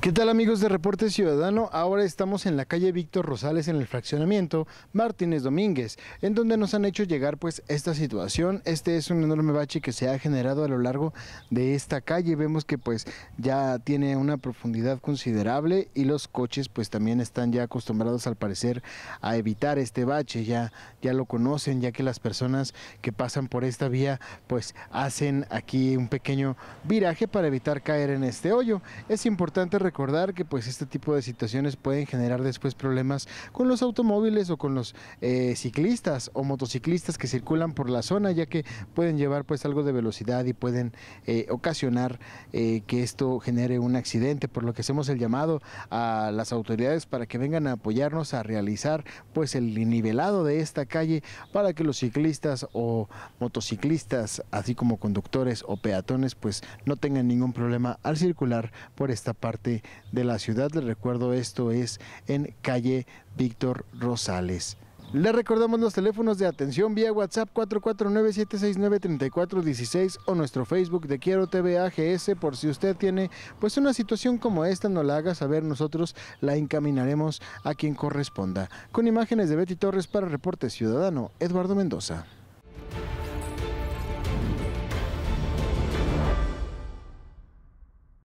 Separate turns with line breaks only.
¿Qué tal amigos de Reporte Ciudadano? Ahora estamos en la calle Víctor Rosales en el fraccionamiento Martínez Domínguez, en donde nos han hecho llegar pues esta situación. Este es un enorme bache que se ha generado a lo largo de esta calle. Vemos que pues ya tiene una profundidad considerable y los coches pues también están ya acostumbrados al parecer a evitar este bache. Ya, ya lo conocen, ya que las personas que pasan por esta vía pues hacen aquí un pequeño viraje para evitar caer en este hoyo. Es importante recordar que pues este tipo de situaciones pueden generar después problemas con los automóviles o con los eh, ciclistas o motociclistas que circulan por la zona, ya que pueden llevar pues algo de velocidad y pueden eh, ocasionar eh, que esto genere un accidente, por lo que hacemos el llamado a las autoridades para que vengan a apoyarnos a realizar pues el nivelado de esta calle para que los ciclistas o motociclistas, así como conductores o peatones, pues no tengan ningún problema al circular por esta parte de la ciudad. le recuerdo, esto es en calle Víctor Rosales. Le recordamos los teléfonos de atención vía WhatsApp 449-769-3416 o nuestro Facebook de Quiero TV AGS por si usted tiene pues una situación como esta, no la haga saber, nosotros la encaminaremos a quien corresponda. Con imágenes de Betty Torres para Reporte Ciudadano, Eduardo Mendoza.